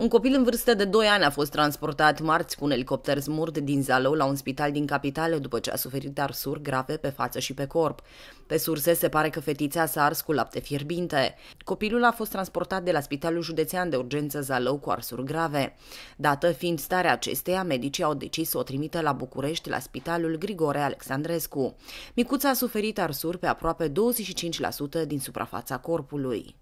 Un copil în vârstă de 2 ani a fost transportat marți cu un elicopter smurt din Zalău la un spital din capitală după ce a suferit arsuri grave pe față și pe corp. Pe surse se pare că fetița s-a ars cu lapte fierbinte. Copilul a fost transportat de la Spitalul Județean de Urgență Zalău cu arsuri grave. Dată fiind starea acesteia, medicii au decis să o trimită la București la Spitalul Grigore Alexandrescu. Micuța a suferit arsuri pe aproape 25% din suprafața corpului.